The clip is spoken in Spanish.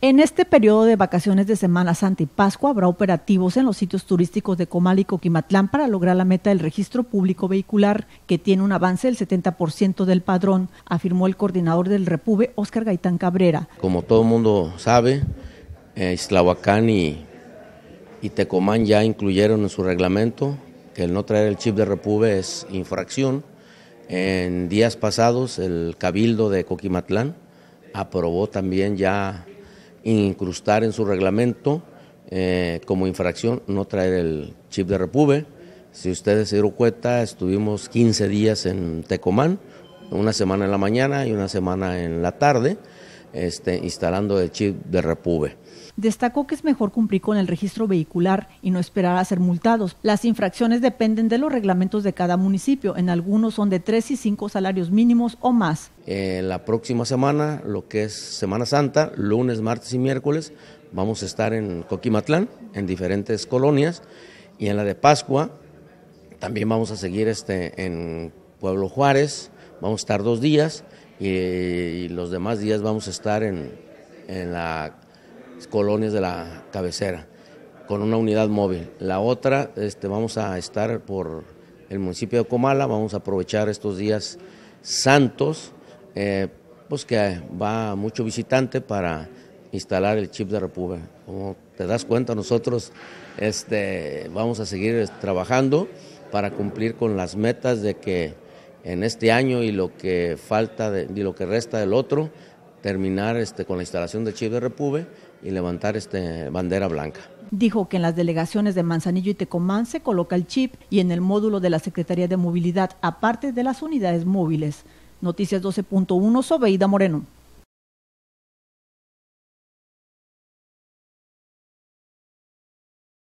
En este periodo de vacaciones de Semana Santa y Pascua habrá operativos en los sitios turísticos de Comal y Coquimatlán para lograr la meta del registro público vehicular, que tiene un avance del 70% del padrón, afirmó el coordinador del Repube, Óscar Gaitán Cabrera. Como todo el mundo sabe, Isla eh, Islahuacán y, y Tecomán ya incluyeron en su reglamento que el no traer el chip de Repube es infracción. En días pasados, el Cabildo de Coquimatlán aprobó también ya incrustar en su reglamento eh, como infracción no traer el chip de repube. Si ustedes se dieron cuenta, estuvimos 15 días en Tecomán, una semana en la mañana y una semana en la tarde, este, instalando el chip de repube destacó que es mejor cumplir con el registro vehicular y no esperar a ser multados. Las infracciones dependen de los reglamentos de cada municipio. En algunos son de tres y cinco salarios mínimos o más. Eh, la próxima semana, lo que es Semana Santa, lunes, martes y miércoles, vamos a estar en Coquimatlán, en diferentes colonias, y en la de Pascua también vamos a seguir este, en Pueblo Juárez, vamos a estar dos días y, los demás días vamos a estar en la colonias de la cabecera, con una unidad móvil. La otra, este, vamos a estar por el municipio de Comala, vamos a aprovechar estos días santos, eh, pues que va mucho visitante para instalar el chip de Repube. Como te das cuenta, nosotros este, vamos a seguir trabajando para cumplir con las metas de que en este año y lo que falta de, y lo que resta del otro, terminar este, con la instalación de chip de Repube y levantar este, bandera blanca. Dijo que en las delegaciones de Manzanillo y Tecomán se coloca el chip y en el módulo de la Secretaría de Movilidad, aparte de las unidades móviles. Noticias 12.1, Sobeida Moreno.